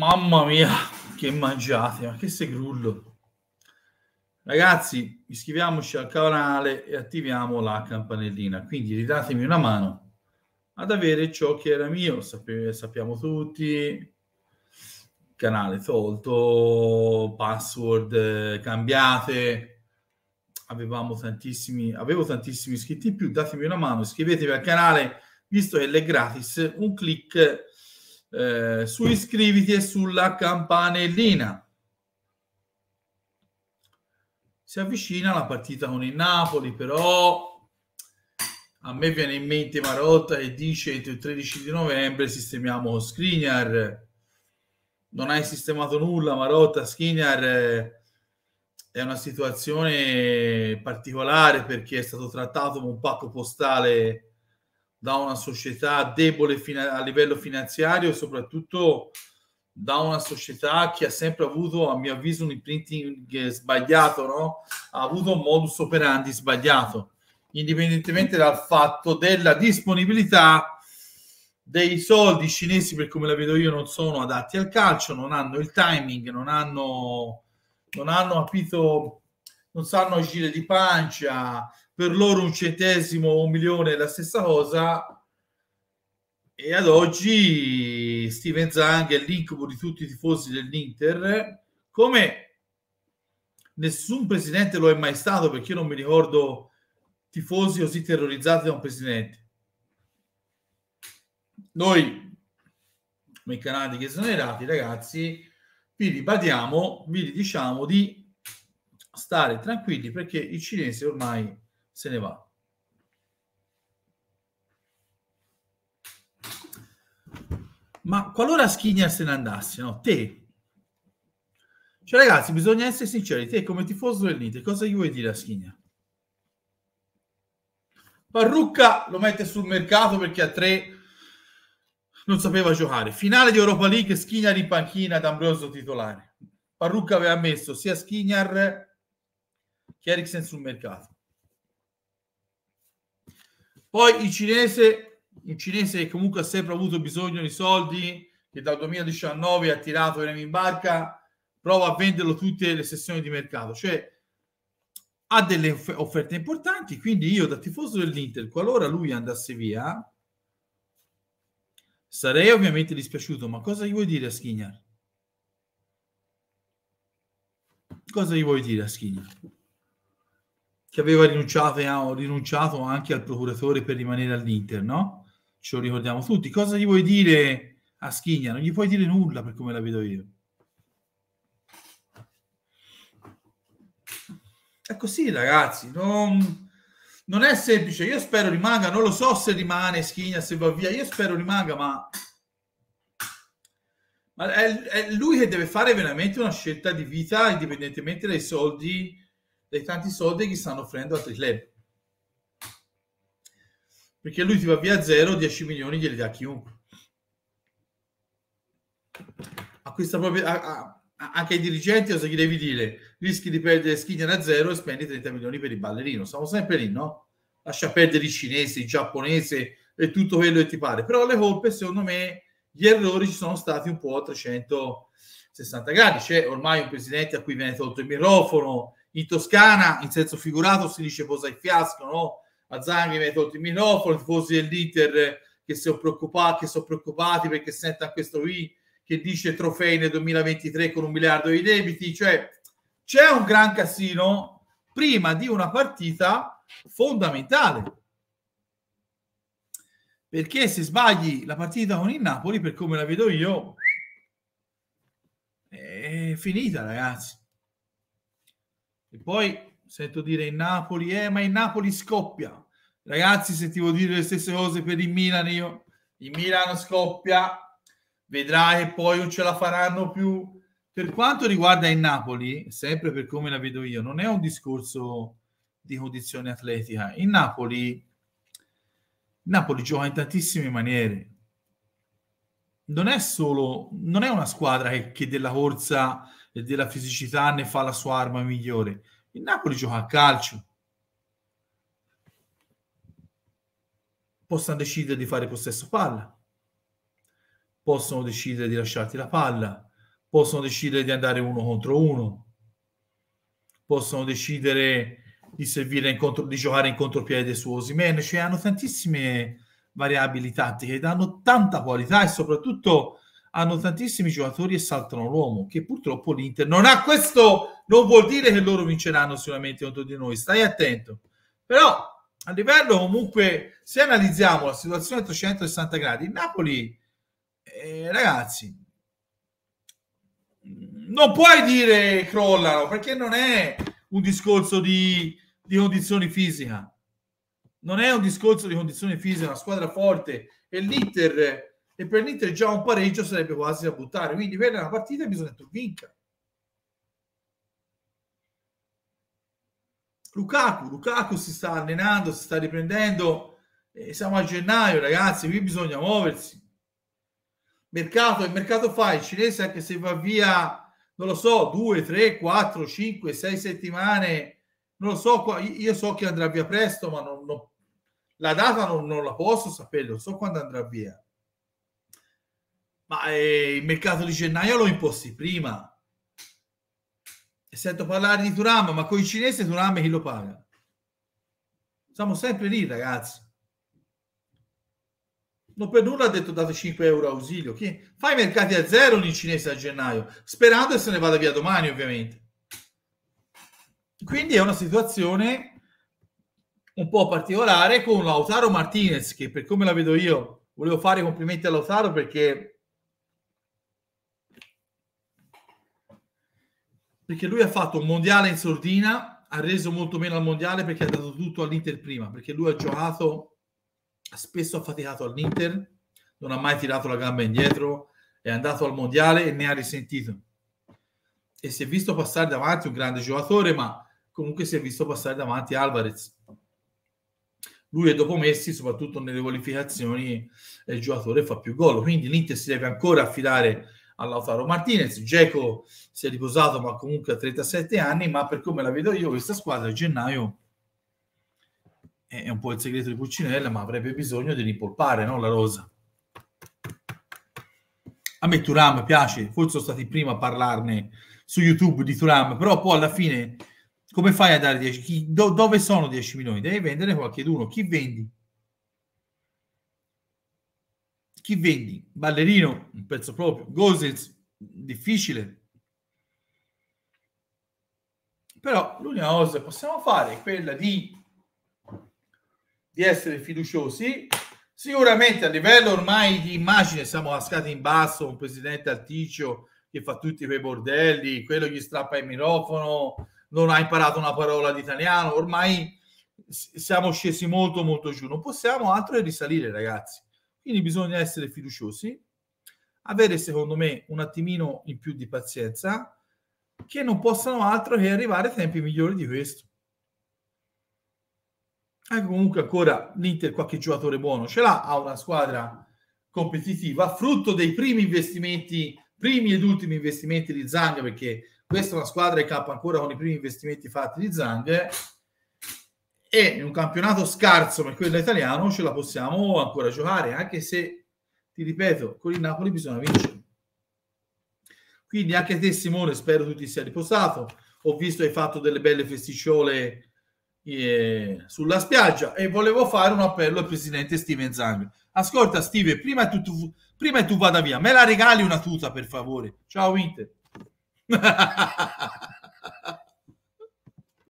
Mamma mia, che mangiate, ma che segrullo. Ragazzi, iscriviamoci al canale e attiviamo la campanellina. Quindi ridatemi una mano ad avere ciò che era mio, Sape- sappiamo tutti, canale tolto, password eh, cambiate, avevamo tantissimi, avevo tantissimi iscritti in più, datemi una mano, iscrivetevi al canale, visto che è gratis, un clic eh, su iscriviti e sulla campanellina. Si avvicina la partita con il Napoli, però a me viene in mente Marotta che dice entro il 13 di novembre sistemiamo Skriniar. Non hai sistemato nulla, Marotta, Skriniar eh, è una situazione particolare perché è stato trattato con un pacco postale da una società debole fina- a livello finanziario e soprattutto da una società che ha sempre avuto, a mio avviso, un imprinting sbagliato, no? ha avuto un modus operandi sbagliato, indipendentemente dal fatto della disponibilità dei soldi cinesi, per come la vedo io, non sono adatti al calcio, non hanno il timing, non hanno, non hanno capito non sanno agire di pancia, per loro un centesimo o un milione è la stessa cosa. E ad oggi Steven Zang è l'incubo di tutti i tifosi dell'Inter, come nessun presidente lo è mai stato, perché io non mi ricordo tifosi così terrorizzati da un presidente. Noi, come i canali che sono erati, ragazzi, vi ribadiamo, vi diciamo di stare tranquilli perché il cinese ormai se ne va. Ma qualora Skinner se ne andasse, no? Te, cioè ragazzi, bisogna essere sinceri, te come tifoso del Nite, cosa gli vuoi dire a Skinner? Parrucca lo mette sul mercato perché a tre non sapeva giocare. Finale di Europa League, Skinner in panchina, D'Ambrosio titolare. Parrucca aveva messo sia Skinner che Eriksen sul mercato. Poi il cinese, il cinese che comunque ha sempre avuto bisogno di soldi, che dal 2019 ha tirato Remi in barca, prova a venderlo tutte le sessioni di mercato. Cioè ha delle offerte importanti, quindi io da tifoso dell'Inter, qualora lui andasse via, sarei ovviamente dispiaciuto, ma cosa gli vuoi dire a Skinner? Cosa gli vuoi dire a Skinner? che aveva rinunciato, ha rinunciato anche al procuratore per rimanere all'Inter, no? Ce lo ricordiamo tutti. Cosa gli vuoi dire a Schigna? Non gli puoi dire nulla per come la vedo io. È così, ragazzi. Non, non è semplice. Io spero rimanga. Non lo so se rimane Schigna, se va via. Io spero rimanga, ma ma è, lui che deve fare veramente una scelta di vita indipendentemente dai soldi dai tanti soldi che stanno offrendo altri club. Perché lui ti va via a zero, 10 milioni glieli dà a chiunque. Acquista proprio, propria, a, a, anche ai dirigenti cosa gli devi dire? Rischi di perdere Skinner a zero e spendi 30 milioni per il ballerino. Stiamo sempre lì, no? Lascia perdere i cinesi, i giapponesi e tutto quello che ti pare. Però le colpe, secondo me, gli errori ci sono stati un po' a 360 gradi. C'è ormai un presidente a cui viene tolto il microfono, in Toscana, in senso figurato, si dice posa il fiasco, no? A Zanghi mi hai tolto il microfono, i tifosi dell'Inter eh, che sono preoccupati, che sono preoccupati perché sentono questo qui che dice trofei nel 2023 con un miliardo di debiti, cioè c'è un gran casino prima di una partita fondamentale. Perché se sbagli la partita con il Napoli, per come la vedo io, è finita, ragazzi. E poi sento dire in Napoli, eh, ma in Napoli scoppia. Ragazzi, sentivo dire le stesse cose per il Milan io. Il Milan scoppia, vedrai che poi non ce la faranno più. Per quanto riguarda il Napoli, sempre per come la vedo io, non è un discorso di condizione atletica. Il Napoli, Napoli gioca in tantissime maniere. Non è solo, non è una squadra che, che della corsa e della fisicità ne fa la sua arma migliore. Il Napoli gioca a calcio. Possono decidere di fare possesso palla, possono decidere di lasciarti la palla, possono decidere di andare uno contro uno, possono decidere di, servire in contro, di giocare in contropiede su Osimene, cioè hanno tantissime variabili tattiche, danno tanta qualità e soprattutto hanno tantissimi giocatori e saltano l'uomo che purtroppo l'Inter non ha questo non vuol dire che loro vinceranno sicuramente contro di noi stai attento però a livello comunque se analizziamo la situazione a 360 gradi il Napoli eh, ragazzi non puoi dire crollano perché non è un discorso di, di condizioni fisica non è un discorso di condizioni fisica una squadra forte e l'Inter e per l'Inter già un pareggio sarebbe quasi da buttare. Quindi per è una partita bisogna che vinca. Lukaku, Lukaku si sta allenando, si sta riprendendo. Eh, siamo a gennaio, ragazzi, qui bisogna muoversi. Mercato, il mercato fa il cinese anche se va via, non lo so, 2, 3, 4, 5, 6 settimane, non lo so, io so che andrà via presto, ma non, non, la data non, non la posso sapere, non so quando andrà via. Ma eh, il mercato di gennaio lo imposti prima. E sento parlare di Turam, ma con i cinesi Turam chi lo paga? Siamo sempre lì, ragazzi. Non per nulla ha detto date 5 euro ausilio. Chi? Fai i mercati a zero in cinese a gennaio, sperando che se ne vada via domani, ovviamente. Quindi è una situazione un po' particolare con Lautaro Martinez, che per come la vedo io, volevo fare i complimenti a Lautaro perché perché lui ha fatto un mondiale in sordina, ha reso molto meno al mondiale perché ha dato tutto all'Inter prima, perché lui ha giocato, spesso ha faticato all'Inter, non ha mai tirato la gamba indietro, è andato al mondiale e ne ha risentito. E si è visto passare davanti un grande giocatore, ma comunque si è visto passare davanti Alvarez. Lui e dopo Messi, soprattutto nelle qualificazioni, il giocatore fa più gol. Quindi l'Inter si deve ancora affidare a Lautaro Martinez. Geco si è riposato, ma comunque a 37 anni, ma per come la vedo io questa squadra a gennaio è un po' il segreto di Pulcinella, ma avrebbe bisogno di ripolpare no? la rosa. A me Turam piace, forse sono stati prima a parlarne su YouTube di Turam, però poi alla fine come fai a dare 10? Chi, do, dove sono 10 milioni? Devi vendere qualche d'uno. Chi vendi? Chi vendi? Ballerino, un pezzo proprio. Gosens, difficile. Però l'unica cosa che possiamo fare è quella di, di essere fiduciosi. Sicuramente a livello ormai di immagine siamo cascati in basso, un presidente alticcio che fa tutti quei bordelli, quello gli strappa il microfono, non ha imparato una parola di italiano, ormai siamo scesi molto molto giù, non possiamo altro che risalire ragazzi quindi bisogna essere fiduciosi, avere secondo me un attimino in più di pazienza, che non possano altro che arrivare a tempi migliori di questo. Anche comunque ancora l'Inter qualche giocatore buono ce l'ha, ha una squadra competitiva, frutto dei primi investimenti, primi ed ultimi investimenti di Zang, perché questa è una squadra che campa ancora con i primi investimenti fatti di Zang, e in un campionato scarso come quello italiano ce la possiamo ancora giocare, anche se, ti ripeto, con il Napoli bisogna vincere. Quindi anche te Simone, spero tu ti sia riposato, ho visto hai fatto delle belle festicciole eh, sulla spiaggia e volevo fare un appello al presidente Steven Zang. Ascolta Steve, prima tu, tu, prima tu vada via, me la regali una tuta per favore. Ciao Inter.